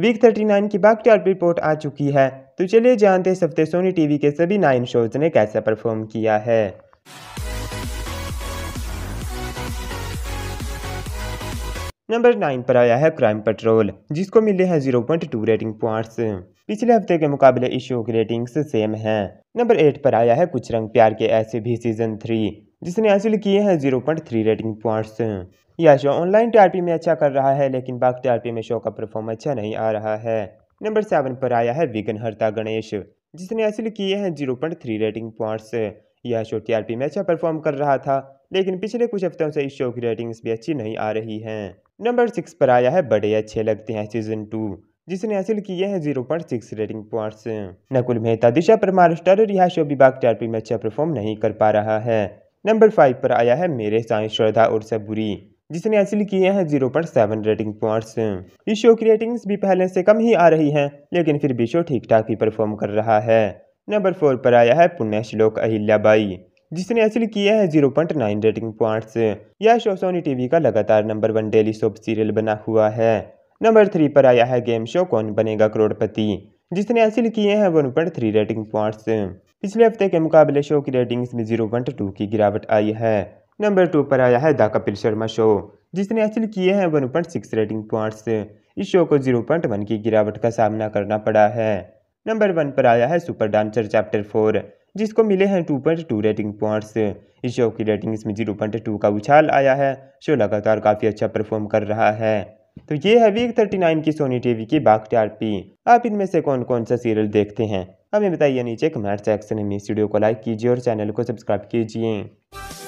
week thirty nine की backyard report आ चुकी है तो चलिए जानते इस हफ्ते सोनी टीवी के सभी नाइन शोज ने कैसा परफॉर्म किया है नंबर नाइन पर आया है क्राइम पेट्रोल जिसको मिले हैं zero point two rating points पिछले हफ्ते के मुकाबले इस शो की रेटिंग्स सेम हैं नंबर एट पर आया है कुछ रंग प्यार के ऐसे भी सीजन थ्री जिसने हासिल किए हैं zero point three rating points यह शो ऑनलाइन टीआरपी में अच्छा कर रहा है लेकिन बाग टीआरपी में शो का परफॉर्म अच्छा नहीं आ रहा है नंबर सेवन पर आया है विघ्न हरता गणेश जिसने हासिल किए हैं zero point three rating points यह शो टीआरपी में अच्छा परफॉर्म कर रहा था लेकिन पिछले कुछ हफ्तों से इस शो की रेटिंग्स भी अच्छी नहीं आ रही हैं नंबर सिक्स पर आया है बड़े अच्छे लगते हैं सीजन टू जिसने हासिल किए हैं zero point six rating points Nakul Mehta Disha Parmar star यह शो भी बाग टीआरपी में अच्छा परफॉर्म नहीं कर पा रहा है नंबर फाइव पर आया है मेरे साई श्रद्धा और सबुरी जिसने हासिल किए हैं जीरो पर सेवन रेटिंग पॉइंट्स इस शो की रेटिंग्स भी पहले से कम ही आ रही हैं लेकिन फिर भी शो ठीक ठाक ही परफॉर्म कर रहा है नंबर फोर पर आया है पुण्य श्लोक अहिल्याबाई जिसने हासिल किए हैं zero point nine rating points यह शो सोनी टीवी का लगातार number one daily soap serial बना हुआ है नंबर थ्री पर आया है गेम शो कौन बनेगा करोड़पति जिसने हासिल किए हैं one point three rating points पिछले हफ्ते के मुकाबले शो की रेटिंग्स में जीरो पॉइंट टू की गिरावट आई है नंबर टू पर आया है द कपिल शर्मा शो जिसने हासिल किए हैं one point six rating points इस शो को जीरो पॉइंट वन की गिरावट का सामना करना पड़ा है नंबर वन पर आया है सुपर डांसर चैप्टर फोर जिसको मिले हैं two point two rating points इस शो की रेटिंग इसमें जीरो पॉइंट टू का उछाल आया है शो लगातार काफ़ी अच्छा परफॉर्म कर रहा है तो ये है वीक थर्टी नाइन की सोनी टीवी की बाग टी आप इनमें से कौन कौन सा सीरियल देखते हैं हमें बताइए नीचे कमेंट सेक्शन में इस वीडियो को लाइक कीजिए और चैनल को सब्सक्राइब कीजिए